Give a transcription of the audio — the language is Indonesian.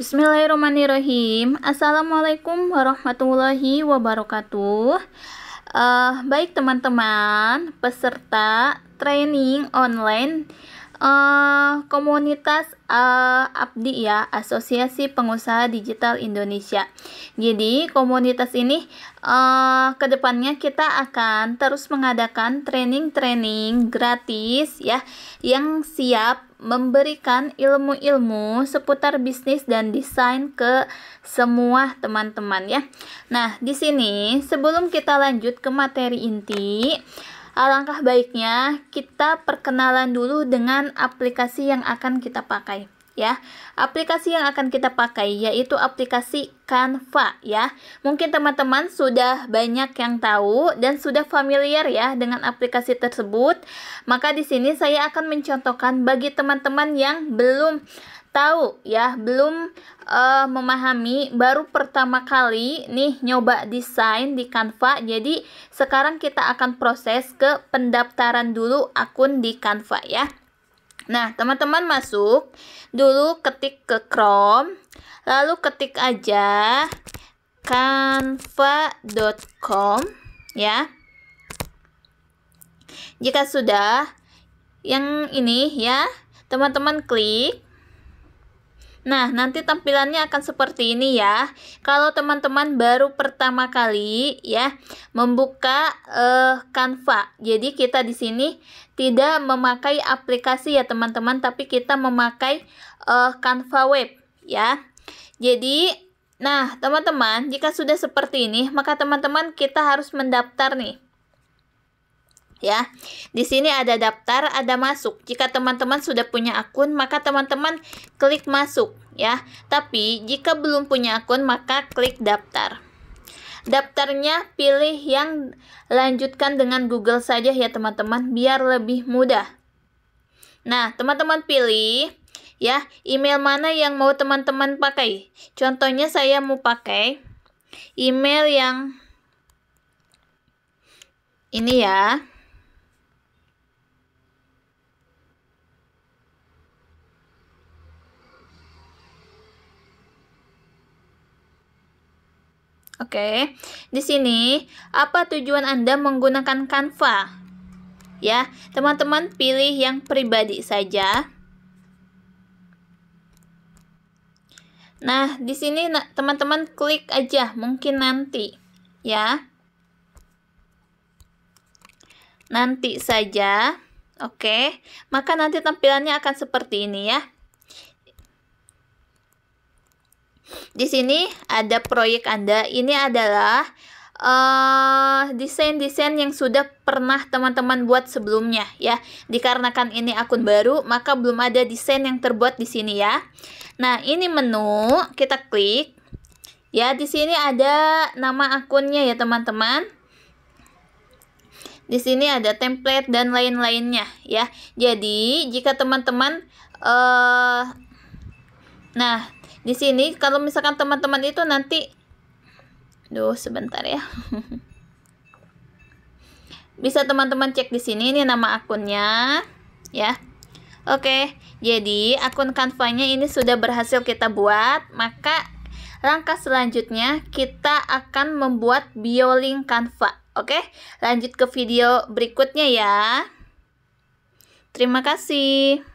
Bismillahirrahmanirrahim. Assalamualaikum warahmatullahi wabarakatuh. Uh, baik teman-teman peserta training online uh, komunitas uh, Abdi ya Asosiasi Pengusaha Digital Indonesia. Jadi komunitas ini uh, kedepannya kita akan terus mengadakan training-training gratis ya yang siap memberikan ilmu-ilmu seputar bisnis dan desain ke semua teman-teman ya. Nah, di sini sebelum kita lanjut ke materi inti, alangkah baiknya kita perkenalan dulu dengan aplikasi yang akan kita pakai ya. Aplikasi yang akan kita pakai yaitu aplikasi Canva ya. Mungkin teman-teman sudah banyak yang tahu dan sudah familiar ya dengan aplikasi tersebut. Maka di sini saya akan mencontohkan bagi teman-teman yang belum tahu ya, belum uh, memahami baru pertama kali nih nyoba desain di Canva. Jadi sekarang kita akan proses ke pendaftaran dulu akun di Canva ya. Nah, teman-teman masuk dulu ketik ke Chrome, lalu ketik aja canva.com ya. Jika sudah yang ini ya, teman-teman klik Nah, nanti tampilannya akan seperti ini ya. Kalau teman-teman baru pertama kali ya membuka eh, Canva. Jadi kita di sini tidak memakai aplikasi ya teman-teman, tapi kita memakai eh, Canva web ya. Jadi Nah, teman-teman, jika sudah seperti ini, maka teman-teman kita harus mendaftar nih ya. Di sini ada daftar, ada masuk. Jika teman-teman sudah punya akun, maka teman-teman klik masuk ya. Tapi jika belum punya akun, maka klik daftar. Daftarnya pilih yang lanjutkan dengan Google saja ya teman-teman, biar lebih mudah. Nah, teman-teman pilih ya email mana yang mau teman-teman pakai. Contohnya saya mau pakai email yang ini ya. Oke. Okay. Di sini apa tujuan Anda menggunakan Canva? Ya, teman-teman pilih yang pribadi saja. Nah, di sini teman-teman klik aja mungkin nanti, ya. Nanti saja. Oke. Okay. Maka nanti tampilannya akan seperti ini ya. Di sini ada proyek Anda. Ini adalah eh, desain-desain uh, yang sudah pernah teman-teman buat sebelumnya ya. Dikarenakan ini akun baru, maka belum ada desain yang terbuat di sini ya. Nah, ini menu, kita klik. Ya, di sini ada nama akunnya ya, teman-teman. Di sini ada template dan lain-lainnya ya. Jadi, jika teman-teman -teman, uh, Nah, di sini kalau misalkan teman-teman itu nanti Duh, sebentar ya. Bisa teman-teman cek di sini ini nama akunnya ya. Oke, jadi akun Canva-nya ini sudah berhasil kita buat, maka langkah selanjutnya kita akan membuat bio link Canva. Oke, lanjut ke video berikutnya ya. Terima kasih.